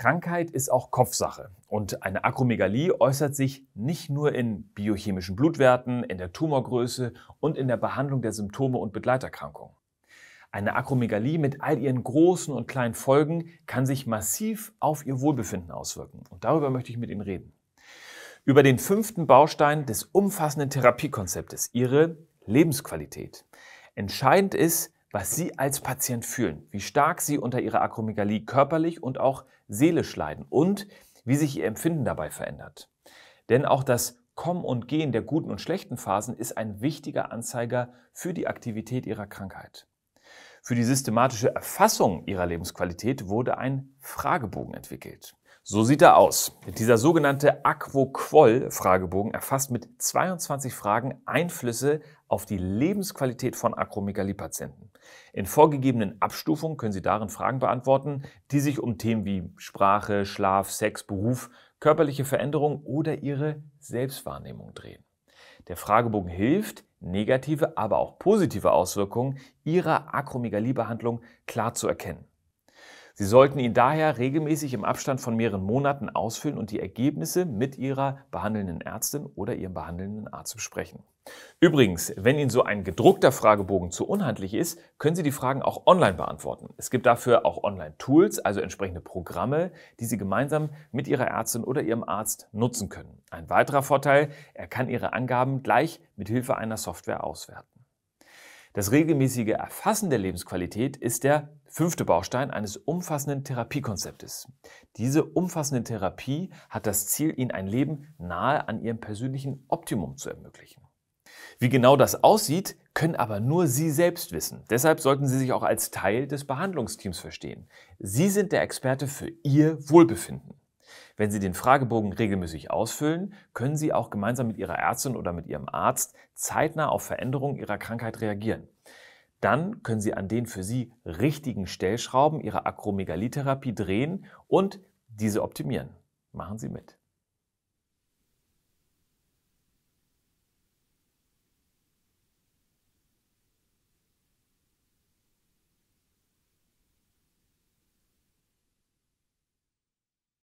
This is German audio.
Krankheit ist auch Kopfsache und eine Akromegalie äußert sich nicht nur in biochemischen Blutwerten, in der Tumorgröße und in der Behandlung der Symptome und Begleiterkrankungen. Eine Akromegalie mit all ihren großen und kleinen Folgen kann sich massiv auf ihr Wohlbefinden auswirken und darüber möchte ich mit Ihnen reden. Über den fünften Baustein des umfassenden Therapiekonzeptes, Ihre Lebensqualität. Entscheidend ist, was Sie als Patient fühlen, wie stark Sie unter Ihrer Akromegalie körperlich und auch seelisch leiden und wie sich Ihr Empfinden dabei verändert. Denn auch das Kommen und Gehen der guten und schlechten Phasen ist ein wichtiger Anzeiger für die Aktivität Ihrer Krankheit. Für die systematische Erfassung Ihrer Lebensqualität wurde ein Fragebogen entwickelt. So sieht er aus. Dieser sogenannte Aquoquoll-Fragebogen erfasst mit 22 Fragen Einflüsse auf die Lebensqualität von Akromegalie-Patienten. In vorgegebenen Abstufungen können Sie darin Fragen beantworten, die sich um Themen wie Sprache, Schlaf, Sex, Beruf, körperliche Veränderungen oder Ihre Selbstwahrnehmung drehen. Der Fragebogen hilft, negative, aber auch positive Auswirkungen Ihrer Akromegalie-Behandlung klar zu erkennen. Sie sollten ihn daher regelmäßig im Abstand von mehreren Monaten ausfüllen und die Ergebnisse mit Ihrer behandelnden Ärztin oder Ihrem behandelnden Arzt besprechen. Übrigens, wenn Ihnen so ein gedruckter Fragebogen zu unhandlich ist, können Sie die Fragen auch online beantworten. Es gibt dafür auch Online-Tools, also entsprechende Programme, die Sie gemeinsam mit Ihrer Ärztin oder Ihrem Arzt nutzen können. Ein weiterer Vorteil, er kann Ihre Angaben gleich mit Hilfe einer Software auswerten. Das regelmäßige Erfassen der Lebensqualität ist der fünfte Baustein eines umfassenden Therapiekonzeptes. Diese umfassende Therapie hat das Ziel, Ihnen ein Leben nahe an Ihrem persönlichen Optimum zu ermöglichen. Wie genau das aussieht, können aber nur Sie selbst wissen. Deshalb sollten Sie sich auch als Teil des Behandlungsteams verstehen. Sie sind der Experte für Ihr Wohlbefinden. Wenn Sie den Fragebogen regelmäßig ausfüllen, können Sie auch gemeinsam mit Ihrer Ärztin oder mit Ihrem Arzt zeitnah auf Veränderungen Ihrer Krankheit reagieren. Dann können Sie an den für Sie richtigen Stellschrauben Ihrer Akromegalietherapie drehen und diese optimieren. Machen Sie mit.